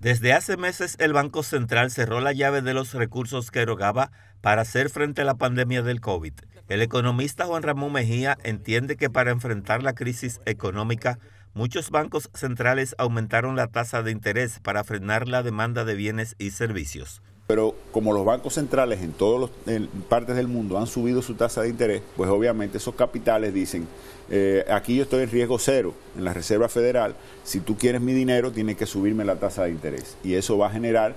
Desde hace meses el Banco Central cerró la llave de los recursos que erogaba para hacer frente a la pandemia del COVID. El economista Juan Ramón Mejía entiende que para enfrentar la crisis económica, muchos bancos centrales aumentaron la tasa de interés para frenar la demanda de bienes y servicios. Pero como los bancos centrales en todas las partes del mundo han subido su tasa de interés, pues obviamente esos capitales dicen, eh, aquí yo estoy en riesgo cero en la Reserva Federal, si tú quieres mi dinero tienes que subirme la tasa de interés. Y eso va a generar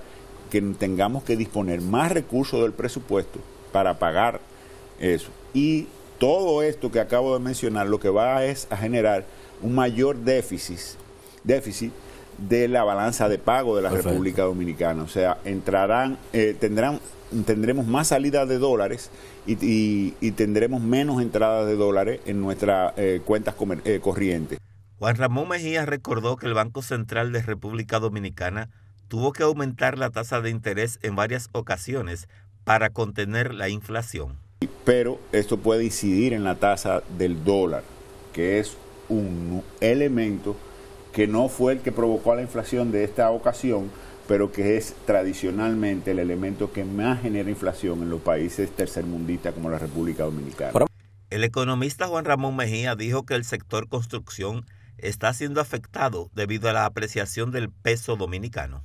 que tengamos que disponer más recursos del presupuesto para pagar eso. Y todo esto que acabo de mencionar lo que va es a generar un mayor déficit, déficit de la balanza de pago de la República Dominicana. O sea, entrarán, eh, tendrán, tendremos más salidas de dólares y, tendremos menos entradas de dólares en nuestras eh, cuentas eh, corrientes. Juan Ramón Mejía recordó que el Banco Central de República Dominicana tuvo que aumentar la tasa de interés en varias ocasiones para contener la inflación. Pero esto puede incidir en la tasa del dólar, que es un elemento que no fue el que provocó la inflación de esta ocasión, pero que es tradicionalmente el elemento que más genera inflación en los países tercermundistas como la República Dominicana. El economista Juan Ramón Mejía dijo que el sector construcción está siendo afectado debido a la apreciación del peso dominicano.